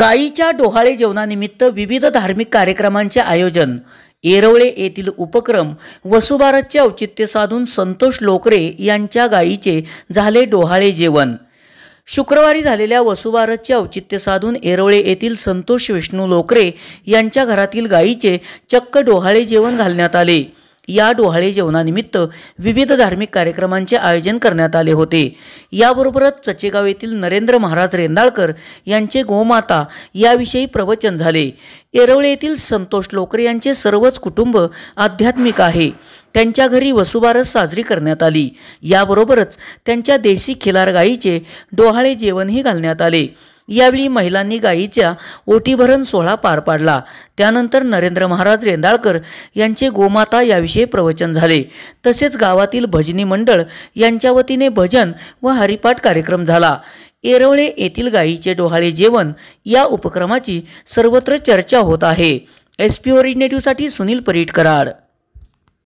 गाईच्या डोहाळे जेवणानिमित्त विविध धार्मिक कार्यक्रमांचे आयोजन येरवळे येथील उपक्रम वसुभारतचे औचित्य साधून संतोष लोकरे यांच्या गायीचे झाले डोहाळे जेवण शुक्रवारी झालेल्या वसुभारतचे औचित्य साधून येरवळे येथील संतोष विष्णू लोकरे यांच्या घरातील गायीचे चक्क डोहाळे जेवण घालण्यात आले या डोहाळे जेवणानिमित्त विविध धार्मिक कार्यक्रमांचे आयोजन करण्यात आले होते याबरोबरच चचेगाव येथील नरेंद्र महाराज रेंदाळकर यांचे गोमाता याविषयी प्रवचन झाले येरवळे येथील संतोष लोकरे यांचे सर्वच कुटुंब आध्यात्मिक आहे त्यांच्या घरी वसुबारस साजरी करण्यात आली याबरोबरच त्यांच्या देशी खिलार गाईचे डोहाळे जेवणही घालण्यात आले यावेळी महिलांनी गायीच्या ओटीभरण सोहळा पार पाडला त्यानंतर नरेंद्र महाराज रेंदाळकर यांचे गोमाता याविषयी प्रवचन झाले तसेच गावातील भजनी मंडळ यांच्या वतीने भजन व हरिपाठ कार्यक्रम झाला एरवळे येथील गायीचे डोहाळे जेवण या उपक्रमाची सर्वत्र चर्चा होत आहे एस पी ओरिजिनेटिव्हसाठी सुनील कराड